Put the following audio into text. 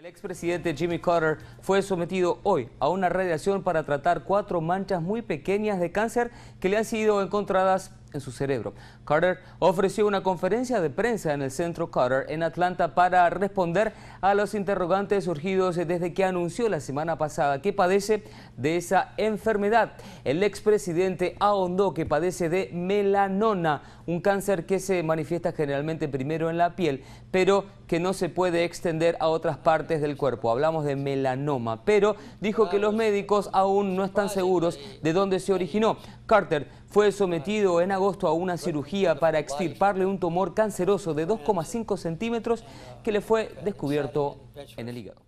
El expresidente Jimmy Carter fue sometido hoy a una radiación para tratar cuatro manchas muy pequeñas de cáncer que le han sido encontradas en su cerebro. Carter ofreció una conferencia de prensa en el Centro Carter en Atlanta para responder a los interrogantes surgidos desde que anunció la semana pasada que padece de esa enfermedad. El expresidente ahondó que padece de melanona, un cáncer que se manifiesta generalmente primero en la piel, pero que no se puede extender a otras partes del cuerpo. Hablamos de melanoma, pero dijo que los médicos aún no están seguros de dónde se originó. Carter fue sometido en agosto a una cirugía para extirparle un tumor canceroso de 2,5 centímetros que le fue descubierto en el hígado.